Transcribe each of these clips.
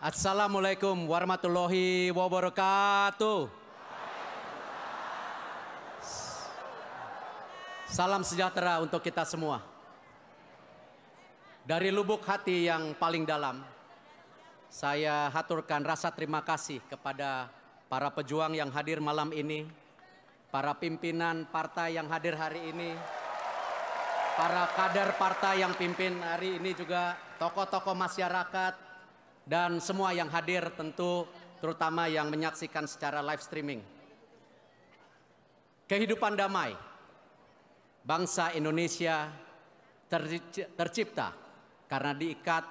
Assalamualaikum warahmatullahi wabarakatuh. Salam sejahtera untuk kita semua. Dari lubuk hati yang paling dalam, saya haturkan rasa terima kasih kepada para pejuang yang hadir malam ini, para pimpinan partai yang hadir hari ini, para kader partai yang pimpin hari ini juga, tokoh-tokoh masyarakat, dan semua yang hadir tentu terutama yang menyaksikan secara live streaming. Kehidupan damai bangsa Indonesia tercipta karena diikat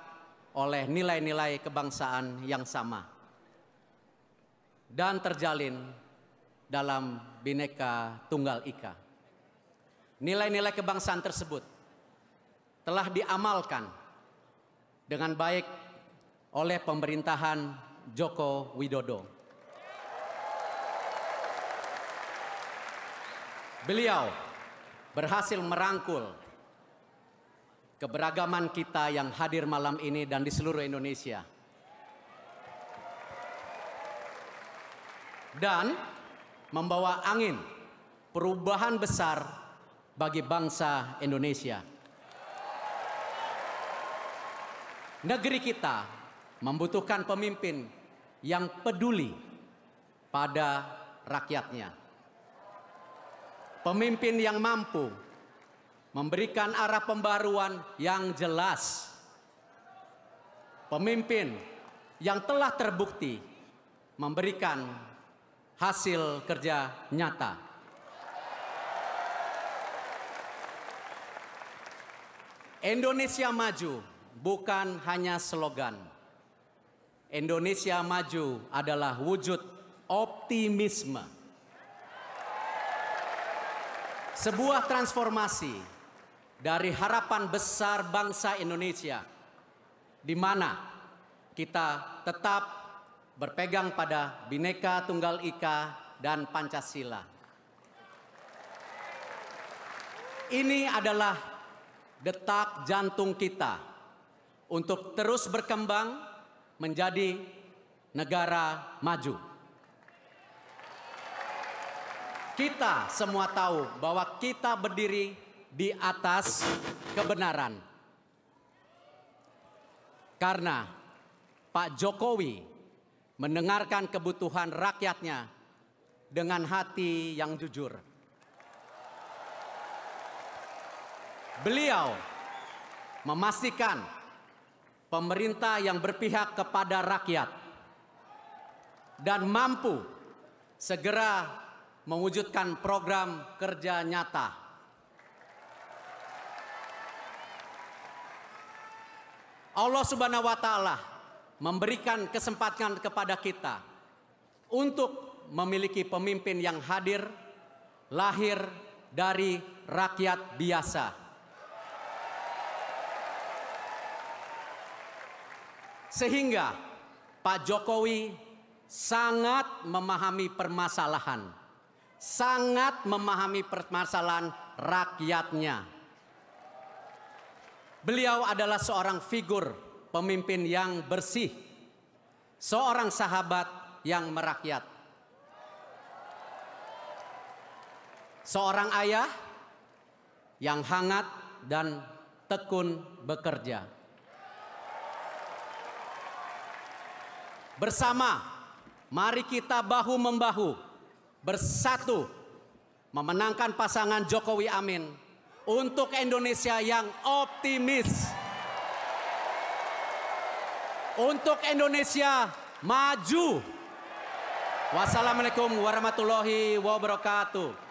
oleh nilai-nilai kebangsaan yang sama dan terjalin dalam bineka tunggal ika. Nilai-nilai kebangsaan tersebut telah diamalkan dengan baik oleh pemerintahan Joko Widodo. Beliau berhasil merangkul keberagaman kita yang hadir malam ini dan di seluruh Indonesia. Dan membawa angin perubahan besar bagi bangsa Indonesia. Negeri kita membutuhkan pemimpin yang peduli pada rakyatnya. Pemimpin yang mampu memberikan arah pembaruan yang jelas. Pemimpin yang telah terbukti memberikan hasil kerja nyata. Indonesia maju bukan hanya slogan Indonesia maju adalah wujud optimisme. Sebuah transformasi dari harapan besar bangsa Indonesia di mana kita tetap berpegang pada Bhinneka Tunggal Ika dan Pancasila. Ini adalah detak jantung kita untuk terus berkembang menjadi negara maju. Kita semua tahu bahwa kita berdiri di atas kebenaran. Karena Pak Jokowi mendengarkan kebutuhan rakyatnya dengan hati yang jujur. Beliau memastikan pemerintah yang berpihak kepada rakyat dan mampu segera mewujudkan program kerja nyata. Allah Subhanahu wa taala memberikan kesempatan kepada kita untuk memiliki pemimpin yang hadir lahir dari rakyat biasa Sehingga Pak Jokowi sangat memahami permasalahan, sangat memahami permasalahan rakyatnya. Beliau adalah seorang figur pemimpin yang bersih, seorang sahabat yang merakyat, seorang ayah yang hangat dan tekun bekerja bersama mari kita bahu membahu bersatu memenangkan pasangan Jokowi Amin untuk Indonesia yang optimis. Untuk Indonesia maju. Wassalamualaikum warahmatullahi wabarakatuh.